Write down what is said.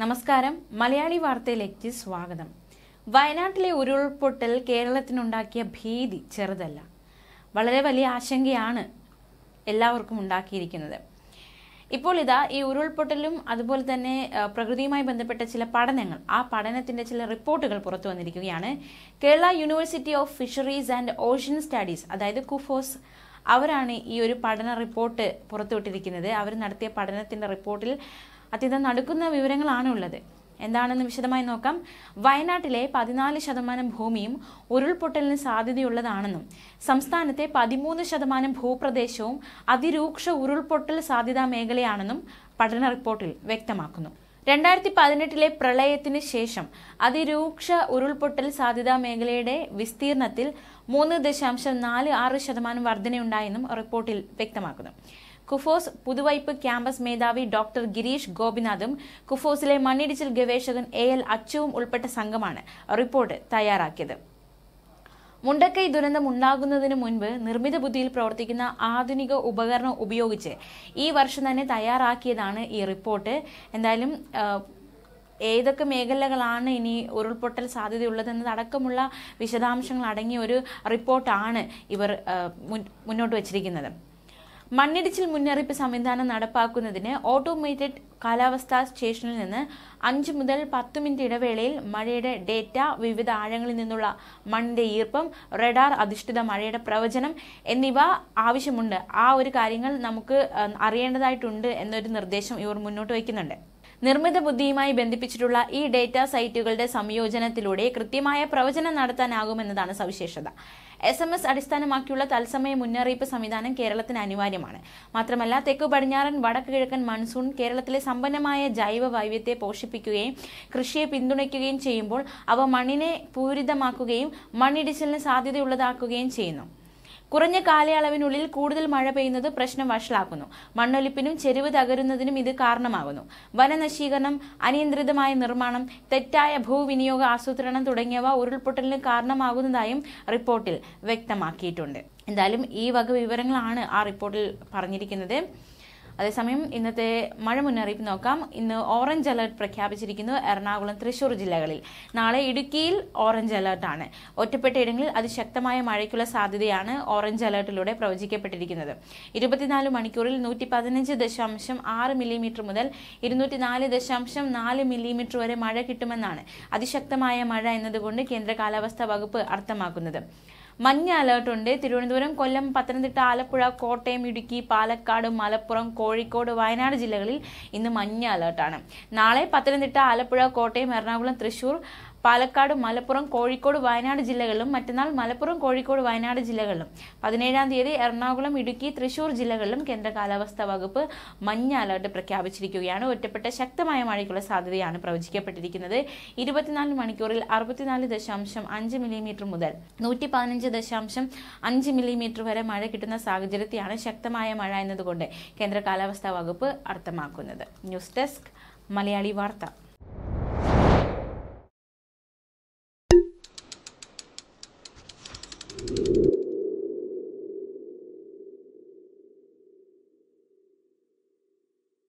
നമസ്കാരം മലയാളി വാർത്തയിലേക്ക് സ്വാഗതം വയനാട്ടിലെ ഉരുൾപൊട്ടൽ കേരളത്തിനുണ്ടാക്കിയ ഭീതി ചെറുതല്ല വളരെ വലിയ ആശങ്കയാണ് എല്ലാവർക്കും ഉണ്ടാക്കിയിരിക്കുന്നത് ഇപ്പോൾ ഇതാ ഈ ഉരുൾപൊട്ടലും അതുപോലെ തന്നെ പ്രകൃതിയുമായി ബന്ധപ്പെട്ട ചില പഠനങ്ങൾ ആ പഠനത്തിന്റെ ചില റിപ്പോർട്ടുകൾ പുറത്തു വന്നിരിക്കുകയാണ് Kerala university of fisheries and ocean studies അതായത് കുഫോസ് അവരാണ് ഈ ഒരു പഠന റിപ്പോർട്ട് പുറത്തുവിട്ടിരിക്കുന്നത് അവർ നടത്തിയ പഠനത്തിന്റെ റിപ്പോർട്ടിൽ അത്യന്തം നടക്കുന്ന വിവരങ്ങളാണ് ഉള്ളത് എന്താണെന്ന് വിശദമായി നോക്കാം വയനാട്ടിലെ പതിനാല് ശതമാനം ഭൂമിയും ഉരുൾപൊട്ടലിന് സാധ്യതയുള്ളതാണെന്നും സംസ്ഥാനത്തെ പതിമൂന്ന് ശതമാനം ഭൂപ്രദേശവും അതിരൂക്ഷ ഉരുൾപൊട്ടൽ സാധ്യതാ മേഖലയാണെന്നും പഠന റിപ്പോർട്ടിൽ വ്യക്തമാക്കുന്നു രണ്ടായിരത്തി പതിനെട്ടിലെ പ്രളയത്തിന് ശേഷം അതിരൂക്ഷ ഉരുൾപൊട്ടൽ സാധ്യതാ മേഖലയുടെ വിസ്തീർണത്തിൽ മൂന്ന് ദശാംശം നാല് ആറ് ശതമാനം വർധനയുണ്ടായെന്നും റിപ്പോർട്ടിൽ വ്യക്തമാക്കുന്നു കുഫോസ് പുതുവൈപ്പ് ക്യാമ്പസ് മേധാവി ഡോക്ടർ ഗിരീഷ് ഗോപിനാഥും കുഫോസിലെ മണ്ണിടിച്ചിൽ ഗവേഷകൻ എ എൽ അച്ചുവും ഉൾപ്പെട്ട സംഘമാണ് റിപ്പോർട്ട് തയ്യാറാക്കിയത് മുണ്ടക്കൈ ദുരന്തം ഉണ്ടാകുന്നതിന് മുൻപ് നിർമ്മിത ബുദ്ധിയിൽ പ്രവർത്തിക്കുന്ന ആധുനിക ഉപകരണം ഉപയോഗിച്ച് ഈ വർഷം തന്നെ തയ്യാറാക്കിയതാണ് ഈ റിപ്പോർട്ട് എന്തായാലും ഏതൊക്കെ മേഖലകളാണ് ഇനി ഉരുൾപൊട്ടൽ സാധ്യതയുള്ളതെന്നതടക്കമുള്ള വിശദാംശങ്ങൾ അടങ്ങിയ ഒരു റിപ്പോർട്ടാണ് ഇവർ മുന്നോട്ട് വച്ചിരിക്കുന്നത് മണ്ണിടിച്ചിൽ മുന്നറിയിപ്പ് സംവിധാനം നടപ്പാക്കുന്നതിന് ഓട്ടോമേറ്റഡ് കാലാവസ്ഥാ സ്റ്റേഷനിൽ നിന്ന് അഞ്ച് മുതൽ പത്ത് മിനിറ്റ് ഇടവേളയിൽ മഴയുടെ ഡേറ്റ വിവിധ ആഴങ്ങളിൽ നിന്നുള്ള മണ്ണിന്റെ ഈർപ്പം റഡാർ അധിഷ്ഠിത മഴയുടെ പ്രവചനം എന്നിവ ആവശ്യമുണ്ട് ആ ഒരു കാര്യങ്ങൾ നമുക്ക് അറിയേണ്ടതായിട്ടുണ്ട് എന്നൊരു നിർദ്ദേശം ഇവർ മുന്നോട്ട് വയ്ക്കുന്നുണ്ട് നിർമ്മിത ബുദ്ധിയുമായി ബന്ധിപ്പിച്ചിട്ടുള്ള ഈ ഡേറ്റ സൈറ്റുകളുടെ സംയോജനത്തിലൂടെ കൃത്യമായ പ്രവചനം നടത്താനാകുമെന്നതാണ് സവിശേഷത എസ് എം എസ് അടിസ്ഥാനമാക്കിയുള്ള തത്സമയ മുന്നറിയിപ്പ് സംവിധാനം കേരളത്തിന് അനിവാര്യമാണ് മാത്രമല്ല തെക്കു പടിഞ്ഞാറൻ വടക്ക് കിഴക്കൻ മൺസൂൺ കേരളത്തിലെ സമ്പന്നമായ ജൈവ വൈവിധ്യത്തെ പോഷിപ്പിക്കുകയും കൃഷിയെ പിന്തുണയ്ക്കുകയും ചെയ്യുമ്പോൾ അവ മണ്ണിനെ പൂരിതമാക്കുകയും മണ്ണിടിച്ചിലിന് സാധ്യതയുള്ളതാക്കുകയും ചെയ്യുന്നു കുറഞ്ഞ കാലയളവിനുള്ളിൽ കൂടുതൽ മഴ പെയ്യുന്നത് പ്രശ്നം വഷളാക്കുന്നു മണ്ണൊലിപ്പിനും ചെരുവ് തകരുന്നതിനും ഇത് കാരണമാകുന്നു വനനശീകരണം അനിയന്ത്രിതമായ നിർമ്മാണം തെറ്റായ ഭൂവിനിയോഗ ആസൂത്രണം തുടങ്ങിയവ ഉരുൾപൊട്ടലിന് കാരണമാകുന്നതായും റിപ്പോർട്ടിൽ വ്യക്തമാക്കിയിട്ടുണ്ട് എന്തായാലും ഈ വക വിവരങ്ങളാണ് ആ റിപ്പോർട്ടിൽ പറഞ്ഞിരിക്കുന്നത് അതേസമയം ഇന്നത്തെ മഴ മുന്നറിയിപ്പ് നോക്കാം ഇന്ന് ഓറഞ്ച് അലർട്ട് പ്രഖ്യാപിച്ചിരിക്കുന്നു എറണാകുളം തൃശൂർ ജില്ലകളിൽ നാളെ ഇടുക്കിയിൽ ഓറഞ്ച് അലർട്ടാണ് ഒറ്റപ്പെട്ടയിടങ്ങളിൽ അതിശക്തമായ മഴയ്ക്കുള്ള സാധ്യതയാണ് ഓറഞ്ച് അലർട്ടിലൂടെ പ്രവചിക്കപ്പെട്ടിരിക്കുന്നത് ഇരുപത്തിനാല് മണിക്കൂറിൽ നൂറ്റി പതിനഞ്ച് ദശാംശം ആറ് മില്ലിമീറ്റർ മുതൽ ഇരുന്നൂറ്റി നാല് ദശാംശം നാല് മില്ലിമീറ്റർ വരെ മഴ കിട്ടുമെന്നാണ് അതിശക്തമായ മഴ എന്നതുകൊണ്ട് കേന്ദ്ര കാലാവസ്ഥാ വകുപ്പ് അർത്ഥമാക്കുന്നത് മഞ്ഞ അലേർട്ട് ഉണ്ട് തിരുവനന്തപുരം കൊല്ലം പത്തനംതിട്ട ആലപ്പുഴ കോട്ടയം ഇടുക്കി പാലക്കാട് മലപ്പുറം കോഴിക്കോട് വയനാട് ജില്ലകളിൽ ഇന്ന് മഞ്ഞ അലേർട്ടാണ് നാളെ പത്തനംതിട്ട ആലപ്പുഴ കോട്ടയം എറണാകുളം തൃശൂർ പാലക്കാട് മലപ്പുറം കോഴിക്കോട് വയനാട് ജില്ലകളിലും മറ്റന്നാൾ മലപ്പുറം കോഴിക്കോട് വയനാട് ജില്ലകളിലും പതിനേഴാം തീയതി എറണാകുളം ഇടുക്കി തൃശൂർ ജില്ലകളിലും കേന്ദ്ര കാലാവസ്ഥാ വകുപ്പ് മഞ്ഞ അലർട്ട് പ്രഖ്യാപിച്ചിരിക്കുകയാണ് ഒറ്റപ്പെട്ട ശക്തമായ മഴയ്ക്കുള്ള സാധ്യതയാണ് പ്രവചിക്കപ്പെട്ടിരിക്കുന്നത് ഇരുപത്തിനാല് മണിക്കൂറിൽ അറുപത്തിനാല് ദശാംശം അഞ്ച് മില്ലിമീറ്റർ മുതൽ നൂറ്റി പതിനഞ്ച് ദശാംശം അഞ്ച് മില്ലിമീറ്റർ വരെ മഴ കിട്ടുന്ന സാഹചര്യത്തെയാണ് ശക്തമായ മഴ എന്നതുകൊണ്ട് കേന്ദ്ര കാലാവസ്ഥാ വകുപ്പ് അർത്ഥമാക്കുന്നത് ന്യൂസ് ഡെസ്ക് മലയാളി വാർത്ത